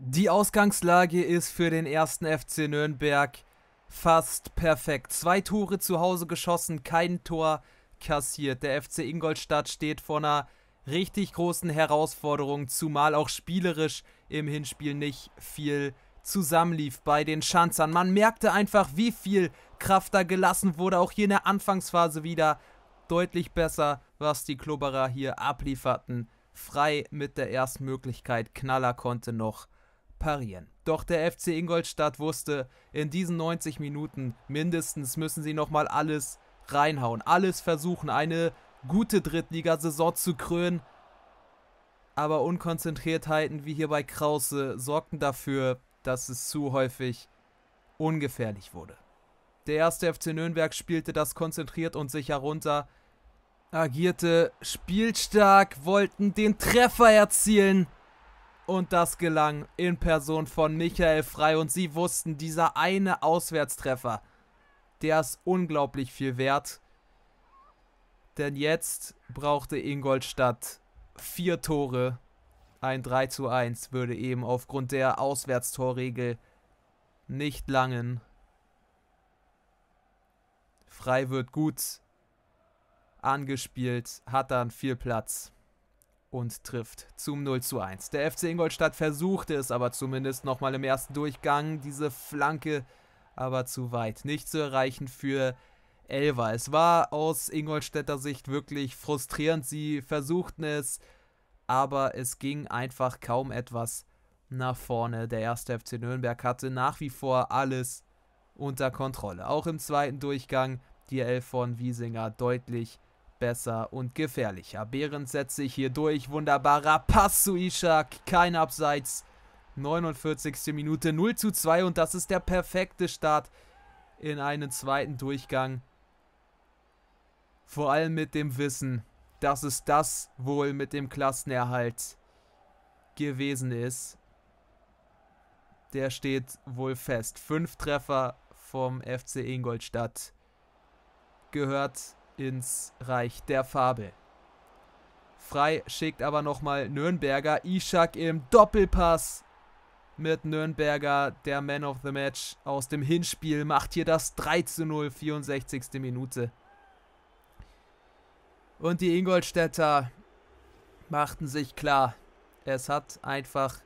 Die Ausgangslage ist für den ersten FC Nürnberg fast perfekt. Zwei Tore zu Hause geschossen, kein Tor kassiert. Der FC Ingolstadt steht vor einer richtig großen Herausforderung, zumal auch spielerisch im Hinspiel nicht viel zusammenlief bei den Schanzern. Man merkte einfach, wie viel Kraft da gelassen wurde. Auch hier in der Anfangsphase wieder deutlich besser, was die Klubberer hier ablieferten. Frei mit der ersten Möglichkeit. Knaller konnte noch parieren. Doch der FC Ingolstadt wusste, in diesen 90 Minuten mindestens müssen sie nochmal alles reinhauen, alles versuchen, eine gute Drittligasaison zu krönen. Aber Unkonzentriertheiten wie hier bei Krause sorgten dafür, dass es zu häufig ungefährlich wurde. Der erste FC Nürnberg spielte das konzentriert und sicher runter, agierte spielstark, wollten den Treffer erzielen. Und das gelang in Person von Michael Frei. Und sie wussten, dieser eine Auswärtstreffer, der ist unglaublich viel wert. Denn jetzt brauchte Ingolstadt vier Tore. Ein 3 zu 1 würde eben aufgrund der Auswärtstorregel nicht langen. Frei wird gut angespielt, hat dann viel Platz und trifft zum 0 zu 1. Der FC Ingolstadt versuchte es aber zumindest nochmal im ersten Durchgang, diese Flanke aber zu weit nicht zu erreichen für Elva. Es war aus Ingolstädter Sicht wirklich frustrierend, sie versuchten es, aber es ging einfach kaum etwas nach vorne. Der erste FC Nürnberg hatte nach wie vor alles unter Kontrolle. Auch im zweiten Durchgang die Elf von Wiesinger deutlich besser und gefährlicher. Behrens setzt sich hier durch. Wunderbarer Pass zu Ishak. Kein Abseits. 49. Minute 0 zu 2 und das ist der perfekte Start in einen zweiten Durchgang. Vor allem mit dem Wissen, dass es das wohl mit dem Klassenerhalt gewesen ist. Der steht wohl fest. Fünf Treffer vom FC Ingolstadt gehört ins Reich der Farbe. Frei schickt aber nochmal Nürnberger. Ishak im Doppelpass mit Nürnberger, der Man of the Match aus dem Hinspiel, macht hier das 3 zu 0, 64. Minute. Und die Ingolstädter machten sich klar, es hat einfach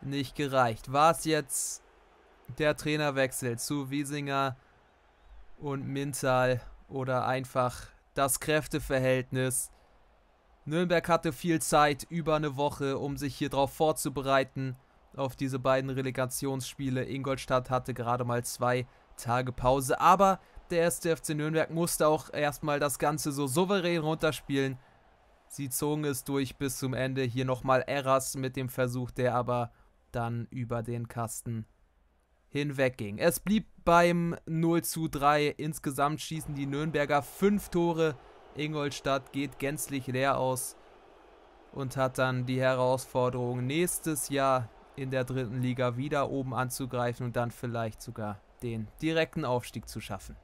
nicht gereicht. War es jetzt der Trainerwechsel zu Wiesinger und Mintal oder einfach das Kräfteverhältnis. Nürnberg hatte viel Zeit, über eine Woche, um sich hier drauf vorzubereiten, auf diese beiden Relegationsspiele. Ingolstadt hatte gerade mal zwei Tage Pause, aber der erste FC Nürnberg musste auch erstmal das Ganze so souverän runterspielen. Sie zogen es durch bis zum Ende. Hier nochmal Erras mit dem Versuch, der aber dann über den Kasten hinwegging. Es blieb beim 0 zu 3. Insgesamt schießen die Nürnberger fünf Tore. Ingolstadt geht gänzlich leer aus und hat dann die Herausforderung, nächstes Jahr in der dritten Liga wieder oben anzugreifen und dann vielleicht sogar den direkten Aufstieg zu schaffen.